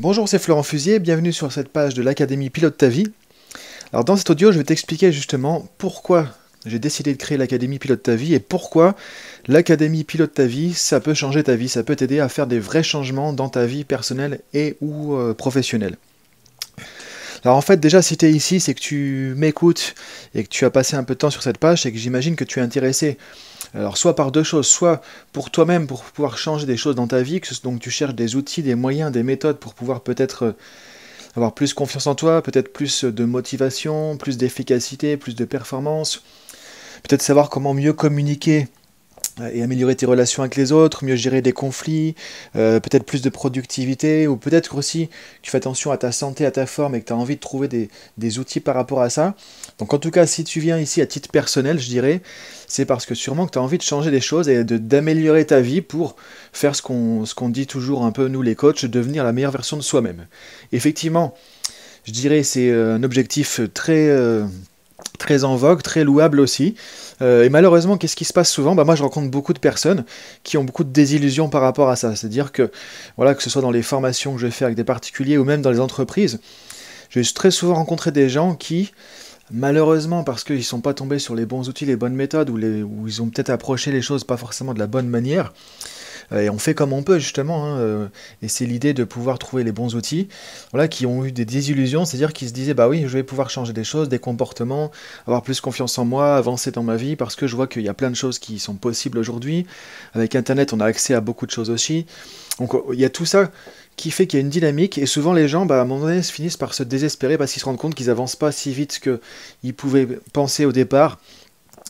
Bonjour, c'est Florent Fusier, bienvenue sur cette page de l'Académie Pilote ta vie. Alors dans cet audio, je vais t'expliquer justement pourquoi j'ai décidé de créer l'Académie Pilote ta vie et pourquoi l'Académie Pilote ta vie, ça peut changer ta vie, ça peut t'aider à faire des vrais changements dans ta vie personnelle et ou euh, professionnelle. Alors en fait, déjà, si tu es ici, c'est que tu m'écoutes et que tu as passé un peu de temps sur cette page, et que j'imagine que tu es intéressé alors soit par deux choses, soit pour toi-même, pour pouvoir changer des choses dans ta vie, que donc tu cherches des outils, des moyens, des méthodes pour pouvoir peut-être euh, avoir plus confiance en toi, peut-être plus euh, de motivation, plus d'efficacité, plus de performance, peut-être savoir comment mieux communiquer et améliorer tes relations avec les autres, mieux gérer des conflits, euh, peut-être plus de productivité, ou peut-être aussi tu fais attention à ta santé, à ta forme, et que tu as envie de trouver des, outils par rapport à ça. Donc en tout cas, si tu viens ici à titre personnel, je dirais, c'est parce que sûrement que tu as envie de changer des choses et d'améliorer ta vie pour faire ce qu'on dit toujours un peu, nous les coachs, devenir la meilleure version de soi-même. Effectivement, je dirais c'est euh, un objectif très... Euh, très en vogue, très louable aussi. Euh, et malheureusement, qu'est-ce qui se passe souvent bah, Moi, je rencontre beaucoup de personnes qui ont beaucoup de désillusions par rapport à ça. C'est-à-dire que, voilà, que ce soit dans les formations que je fais avec des particuliers ou même dans les entreprises, j'ai très souvent rencontré des gens qui, malheureusement, parce qu'ils ne sont pas tombés sur les bons outils, les bonnes méthodes, ou ils ont peut-être approché les choses pas forcément de la bonne manière, euh, et on fait comme on peut justement. Hein, euh, et c'est l'idée de pouvoir trouver les bons outils, voilà, qui ont eu des désillusions, c'est-à-dire qui se disaient bah oui, je vais pouvoir changer des choses, des comportements, avoir plus confiance en moi, avancer dans ma vie, parce que je vois qu'il y a plein de choses qui sont possibles aujourd'hui. Avec Internet, on a accès à beaucoup de choses aussi. Donc euh, il y a tout ça qui fait qu'il y a une dynamique et souvent les gens, bah, à un moment donné, finissent par se désespérer parce qu'ils se rendent compte qu'ils avancent pas si vite qu'ils pouvaient penser au départ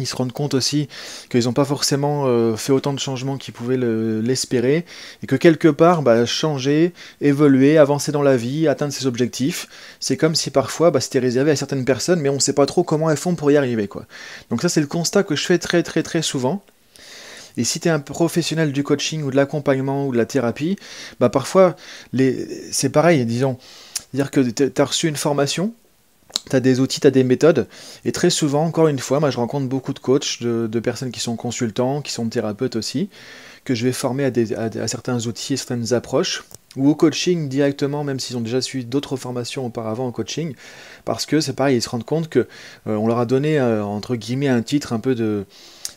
ils se rendent compte aussi qu'ils n'ont pas forcément euh, fait autant de changements qu'ils pouvaient l'espérer, et que quelque part, bah, changer, évoluer, avancer dans la vie, atteindre ses objectifs, c'est comme si parfois bah, c'était réservé à certaines personnes, mais on ne sait pas trop comment elles font pour y arriver. Quoi. Donc ça, c'est le constat que je fais très très très souvent. Et si tu es un professionnel du coaching ou de l'accompagnement ou de la thérapie, bah parfois, les... c'est pareil, disons. dire que tu as reçu une formation, tu as des outils, tu as des méthodes. Et très souvent, encore une fois, moi je rencontre beaucoup de coachs, de, personnes qui sont consultants, qui sont thérapeutes aussi, que je vais former à, des, à, certains outils, et certaines approches, ou au coaching directement, même s'ils ont déjà suivi d'autres formations auparavant en coaching, parce que c'est pareil, ils se rendent compte que euh, on leur a donné euh, entre guillemets un titre un peu de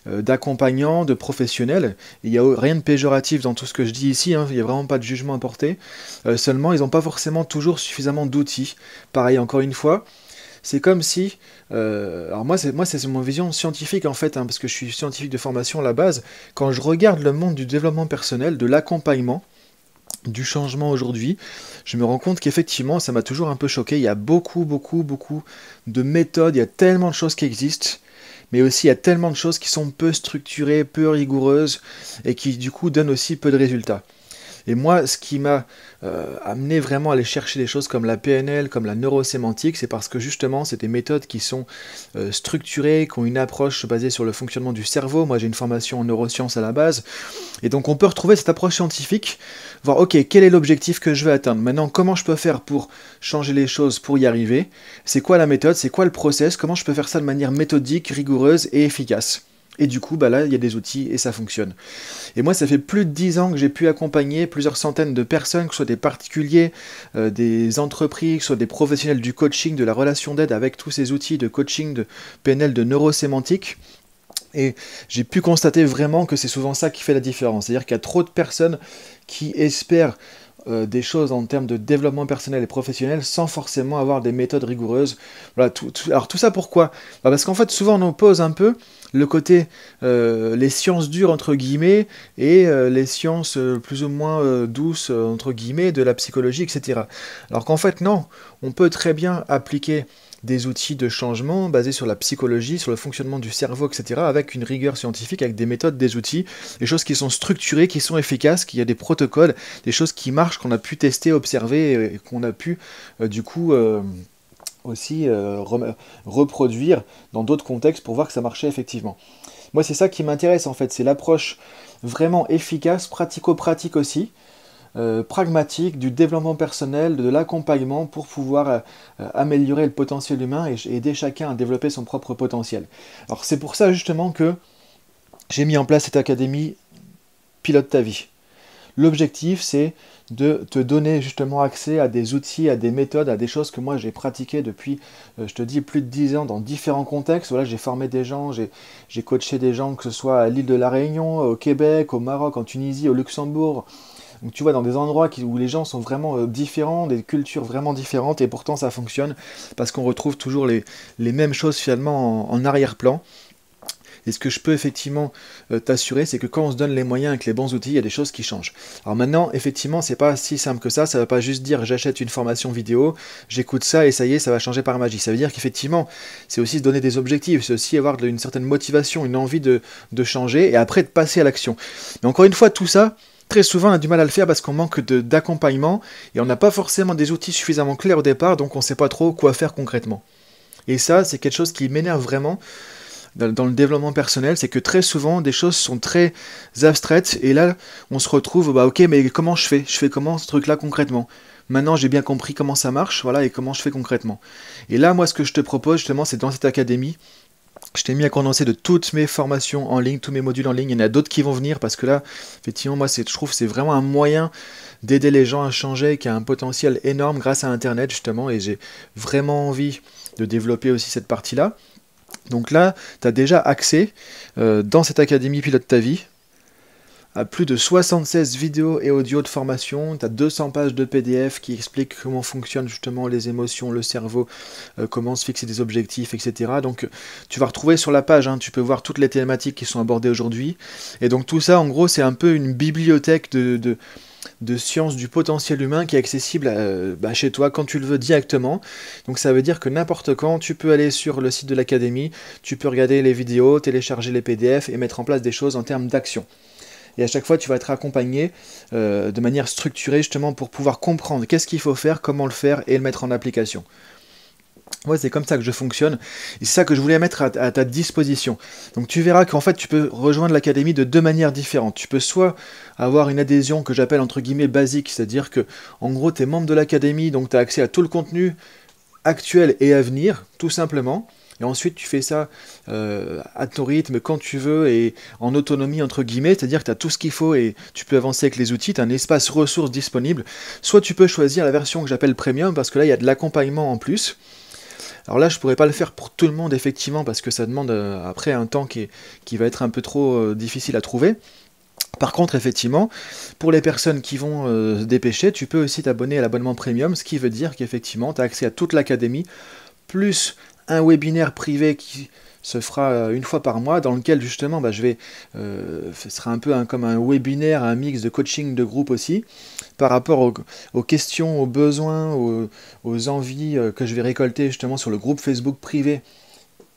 euh, d'accompagnant, de professionnel. Il n'y a rien de péjoratif dans tout ce que je dis ici, hein. il n'y a vraiment pas de jugement à porter. seulement, ils n'ont pas forcément toujours suffisamment d'outils. Pareil, encore une fois, c'est comme si, euh, alors moi c'est moi c'est mon vision scientifique en fait, hein, parce que je suis scientifique de formation à la base. Quand je regarde le monde du développement personnel, de l'accompagnement, du changement aujourd'hui, je me rends compte qu'effectivement, ça m'a toujours un peu choqué. Il y a beaucoup, beaucoup, beaucoup de méthodes, il y a tellement de choses qui existent, mais aussi il y a tellement de choses qui sont peu structurées, peu rigoureuses, et qui du coup donnent aussi peu de résultats. Et moi, ce qui m'a euh, amené vraiment à aller chercher des choses comme la PNL, comme la neurosémantique, c'est parce que justement, c'est des méthodes qui sont euh, structurées, qui ont une approche basée sur le fonctionnement du cerveau. Moi, j'ai une formation en neurosciences à la base. Et donc, on peut retrouver cette approche scientifique, voir, OK, quel est l'objectif que je veux atteindre Maintenant, comment je peux faire pour changer les choses, pour y arriver C'est quoi la méthode C'est quoi le process Comment je peux faire ça de manière méthodique, rigoureuse et efficace et du coup, bah là, il y a des outils et ça fonctionne. Et moi, ça fait plus de 10 ans que j'ai pu accompagner plusieurs centaines de personnes, que ce soit des particuliers, euh, des entreprises, que ce soit des professionnels du coaching, de la relation d'aide avec tous ces outils de coaching, de PNL, de neurosémantique. Et j'ai pu constater vraiment que c'est souvent ça qui fait la différence. C'est-à-dire qu'il y a trop de personnes qui espèrent euh, des choses en termes de développement personnel et professionnel sans forcément avoir des méthodes rigoureuses. Voilà, alors tout ça pourquoi bah, Parce qu'en fait souvent on oppose un peu le côté euh, les sciences dures entre guillemets et euh, les sciences plus ou moins douces entre guillemets de la psychologie, etc. Alors qu'en fait non, on peut très bien appliquer des outils de changement basés sur la psychologie, sur le fonctionnement du cerveau, etc., avec une rigueur scientifique, avec des méthodes, des outils, des choses qui sont structurées, qui sont efficaces, qu'il y a des protocoles, des choses qui marchent, qu'on a pu tester, observer, et qu'on a pu, euh, du coup, euh, aussi euh, reproduire dans d'autres contextes pour voir que ça marchait effectivement. Moi, c'est ça qui m'intéresse, en fait, c'est l'approche vraiment efficace, pratico-pratique aussi, euh, pragmatique du développement personnel, de l'accompagnement pour pouvoir euh, euh, améliorer le potentiel humain et, aider chacun à développer son propre potentiel. Alors c'est pour ça justement que j'ai mis en place cette académie Pilote ta vie. L'objectif, c'est de te donner justement accès à des outils, à des méthodes, à des choses que moi j'ai pratiquées depuis, je te dis, plus de 10 ans dans différents contextes. Voilà, j'ai formé des gens, j'ai coaché des gens, que ce soit à l'île de la Réunion, au Québec, au Maroc, en Tunisie, au Luxembourg, donc tu vois, dans des endroits où les gens sont vraiment euh, différents, des cultures vraiment différentes, et pourtant ça fonctionne, parce qu'on retrouve toujours les, mêmes choses finalement en, arrière-plan. Et ce que je peux effectivement euh, t'assurer, c'est que quand on se donne les moyens avec les bons outils, il y a des choses qui changent. Alors maintenant, effectivement, c'est pas si simple que ça. Ça ne veut pas juste dire j'achète une formation vidéo, j'écoute ça et ça y est, ça va changer par magie. Ça veut dire qu'effectivement, c'est aussi se donner des objectifs, c'est aussi avoir une certaine motivation, une envie de, de changer et après de passer à l'action. Mais encore une fois, tout ça, très souvent on a du mal à le faire parce qu'on manque d'accompagnement et on n'a pas forcément des outils suffisamment clairs au départ, donc on ne sait pas trop quoi faire concrètement. Et ça, c'est quelque chose qui m'énerve vraiment dans, le développement personnel, c'est que très souvent des choses sont très abstraites et là on se retrouve bah ok mais comment je fais Je fais comment ce truc là concrètement Maintenant j'ai bien compris comment ça marche, voilà et comment je fais concrètement. Et là moi ce que je te propose justement c'est dans cette académie je t'ai mis à condenser de toutes mes formations en ligne, tous mes modules en ligne. Il y en a d'autres qui vont venir parce que là, effectivement, moi, je trouve c'est vraiment un moyen d'aider les gens à changer qui a un potentiel énorme grâce à Internet, justement. Et j'ai vraiment envie de développer aussi cette partie-là. Donc là, tu as déjà accès euh, dans cette académie Pilote ta vie à plus de 76 vidéos et audios de formation, tu as 200 pages de PDF qui expliquent comment fonctionnent justement les émotions, le cerveau, euh, comment se fixer des objectifs, etc. Donc tu vas retrouver sur la page, hein, tu peux voir toutes les thématiques qui sont abordées aujourd'hui. Et donc tout ça, en gros, c'est un peu une bibliothèque de, sciences du potentiel humain qui est accessible euh, bah, chez toi quand tu le veux directement. Donc ça veut dire que n'importe quand, tu peux aller sur le site de l'académie, tu peux regarder les vidéos, télécharger les PDF et mettre en place des choses en termes d'action et à chaque fois tu vas être accompagné euh, de manière structurée justement pour pouvoir comprendre qu'est-ce qu'il faut faire, comment le faire et le mettre en application. c'est comme ça que je fonctionne. Et c'est ça que je voulais mettre à, ta disposition. Donc, tu verras qu'en fait, tu peux rejoindre l'académie de deux manières différentes. Tu peux soit avoir une adhésion que j'appelle entre guillemets basique, c'est-à-dire que, en gros, tu es membre de l'académie, donc tu as accès à tout le contenu actuel et à venir, tout simplement. Et ensuite, tu fais ça euh, à ton rythme, quand tu veux, et en autonomie, entre guillemets, c'est-à-dire que tu as tout ce qu'il faut et tu peux avancer avec les outils, tu as un espace ressources disponible. Soit tu peux choisir la version que j'appelle premium, parce que là, il y a de l'accompagnement en plus. Alors là, je ne pourrais pas le faire pour tout le monde, effectivement, parce que ça demande euh, après un temps qui, qui, va être un peu trop euh, difficile à trouver. Par contre, effectivement, pour les personnes qui vont dépêcher, tu peux aussi t'abonner à l'abonnement premium, ce qui veut dire qu'effectivement, tu as accès à toute l'académie, plus un webinaire privé qui se fera euh, une fois par mois dans lequel justement bah, je vais euh, ce sera un peu comme un webinaire un mix de coaching de groupe aussi par rapport aux, questions aux besoins aux, envies euh, que je vais récolter justement sur le groupe Facebook privé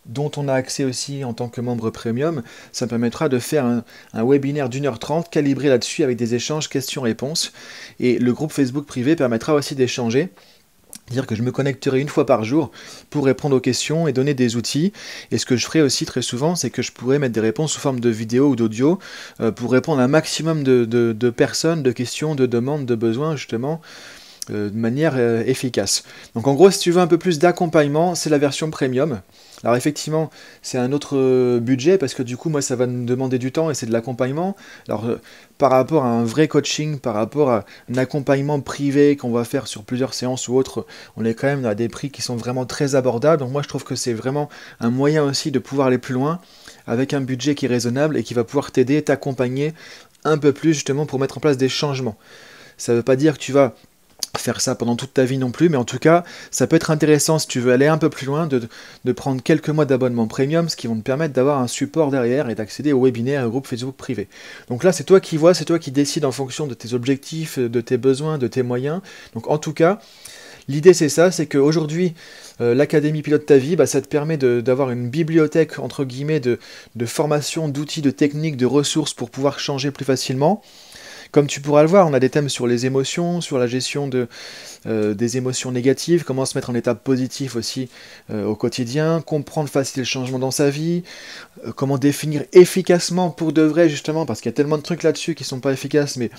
dont on a accès aussi en tant que membre premium, ça me permettra de faire un, un webinaire d'une heure trente calibré là-dessus avec des échanges questions-réponses. Et le groupe Facebook privé permettra aussi d'échanger dire que je me connecterai une fois par jour pour répondre aux questions et donner des outils. Et ce que je ferai aussi très souvent, c'est que je pourrais mettre des réponses sous forme de vidéo ou d'audio euh, pour répondre à un maximum de, personnes, de questions, de demandes, de besoins, justement, euh, de manière euh, efficace. Donc en gros, si tu veux un peu plus d'accompagnement, c'est la version premium. Alors effectivement, c'est un autre euh, budget parce que du coup, moi, ça va nous demander du temps et c'est de l'accompagnement. Alors euh, par rapport à un vrai coaching, par rapport à un accompagnement privé qu'on va faire sur plusieurs séances ou autres, on est quand même à des prix qui sont vraiment très abordables. Donc moi, je trouve que c'est vraiment un moyen aussi de pouvoir aller plus loin avec un budget qui est raisonnable et qui va pouvoir t'aider, t'accompagner un peu plus justement pour mettre en place des changements. Ça ne veut pas dire que tu vas faire ça pendant toute ta vie non plus, mais en tout cas, ça peut être intéressant si tu veux aller un peu plus loin, de, prendre quelques mois d'abonnement premium, ce qui vont te permettre d'avoir un support derrière et d'accéder au webinaire et groupe Facebook privé. Donc là, c'est toi qui vois, c'est toi qui décides en fonction de tes objectifs, de tes besoins, de tes moyens. Donc en tout cas, L'idée c'est ça, c'est qu'aujourd'hui, aujourd'hui l'Académie Pilote Ta Vie, bah, ça te permet d'avoir une bibliothèque, entre guillemets, de, de formation, d'outils, de techniques, de ressources pour pouvoir changer plus facilement. Comme tu pourras le voir, on a des thèmes sur les émotions, sur la gestion de, euh, des émotions négatives, comment se mettre en état positif aussi euh, au quotidien, comprendre facilement le changement dans sa vie, euh, comment définir efficacement pour de vrai justement, parce qu'il y a tellement de trucs là-dessus qui ne sont pas efficaces, mais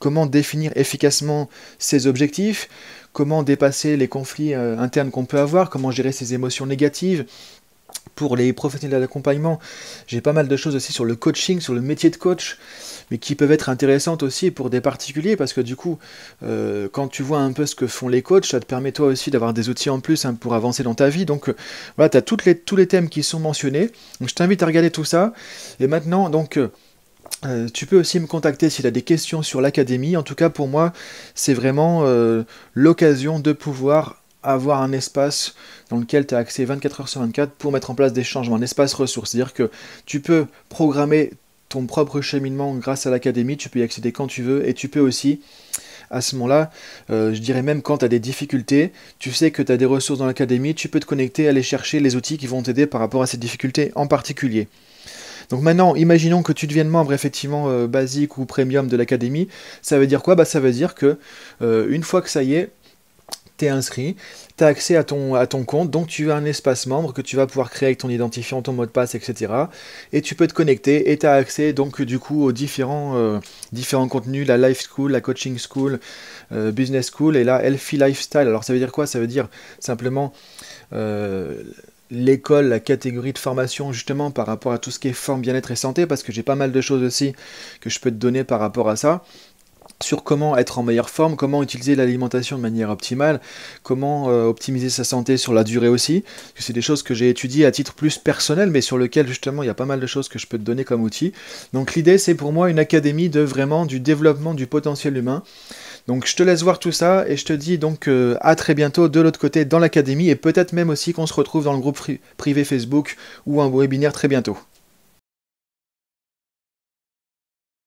comment définir efficacement ses objectifs, comment dépasser les conflits internes qu'on peut avoir, comment gérer ses émotions négatives, pour les professionnels d'accompagnement, j'ai pas mal de choses aussi sur le coaching, sur le métier de coach, mais qui peuvent être intéressantes aussi pour des particuliers, parce que du coup, euh, quand tu vois un peu ce que font les coachs, ça te permet toi aussi d'avoir des outils en plus hein, pour avancer dans ta vie. Donc euh, voilà, tu as les, tous les thèmes qui sont mentionnés. je t'invite à regarder tout ça. Et maintenant, donc... Euh, tu peux aussi me contacter s'il a des questions sur l'académie. En tout cas, pour moi, c'est vraiment l'occasion de pouvoir avoir un espace dans lequel tu as accès 24 h sur 24 pour mettre en place des changements, un espace ressources. C'est-à-dire que tu peux programmer ton propre cheminement grâce à l'académie, tu peux y accéder quand tu veux et tu peux aussi à ce moment-là, euh, je dirais même quand tu as des difficultés, tu sais que tu as des ressources dans l'académie, tu peux te connecter, aller chercher les outils qui vont t'aider par rapport à ces difficultés en particulier. Donc maintenant, imaginons que tu deviennes membre effectivement euh, basique ou premium de l'académie, ça veut dire quoi bah, Ça veut dire que euh, une fois que ça y est, inscrit, tu as accès à ton, à ton compte, donc tu as un espace membre que tu vas pouvoir créer avec ton identifiant, ton mot de passe, etc. Et tu peux te connecter et tu as accès donc du coup aux différents, euh, différents contenus, la Life School, la Coaching School, euh, Business School et la Healthy Lifestyle. Alors ça veut dire quoi Ça veut dire simplement... Euh, l'école, la catégorie de formation justement par rapport à tout ce qui est forme, bien-être et santé, parce que j'ai pas mal de choses aussi que je peux te donner par rapport à ça sur comment être en meilleure forme, comment utiliser l'alimentation de manière optimale, comment euh, optimiser sa santé sur la durée aussi. C'est des choses que j'ai étudiées à titre plus personnel, mais sur lequel justement il y a pas mal de choses que je peux te donner comme outil. Donc l'idée c'est pour moi une académie de vraiment du développement du potentiel humain. Donc je te laisse voir tout ça et je te dis donc euh, à très bientôt de l'autre côté dans l'académie et peut-être même aussi qu'on se retrouve dans le groupe privé Facebook ou un webinaire très bientôt.